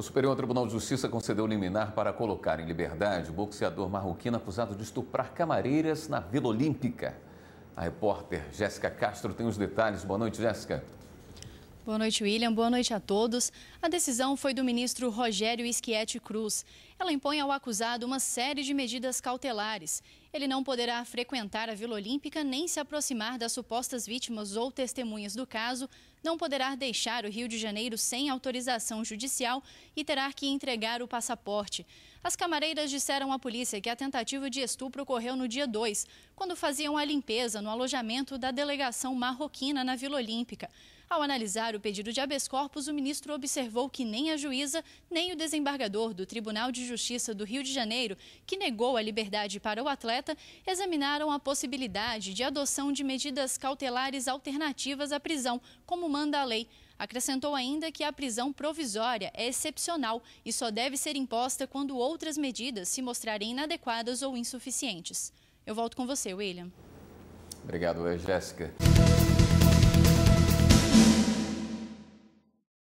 O Superior Tribunal de Justiça concedeu liminar para colocar em liberdade o boxeador marroquino acusado de estuprar camareiras na Vila Olímpica. A repórter Jéssica Castro tem os detalhes. Boa noite, Jéssica. Boa noite, William. Boa noite a todos. A decisão foi do ministro Rogério Schietti Cruz. Ela impõe ao acusado uma série de medidas cautelares ele não poderá frequentar a Vila Olímpica nem se aproximar das supostas vítimas ou testemunhas do caso, não poderá deixar o Rio de Janeiro sem autorização judicial e terá que entregar o passaporte. As camareiras disseram à polícia que a tentativa de estupro ocorreu no dia 2, quando faziam a limpeza no alojamento da delegação marroquina na Vila Olímpica. Ao analisar o pedido de habeas corpus, o ministro observou que nem a juíza, nem o desembargador do Tribunal de Justiça do Rio de Janeiro, que negou a liberdade para o atleta, examinaram a possibilidade de adoção de medidas cautelares alternativas à prisão, como manda a lei. Acrescentou ainda que a prisão provisória é excepcional e só deve ser imposta quando outras medidas se mostrarem inadequadas ou insuficientes. Eu volto com você, William. Obrigado, Jéssica.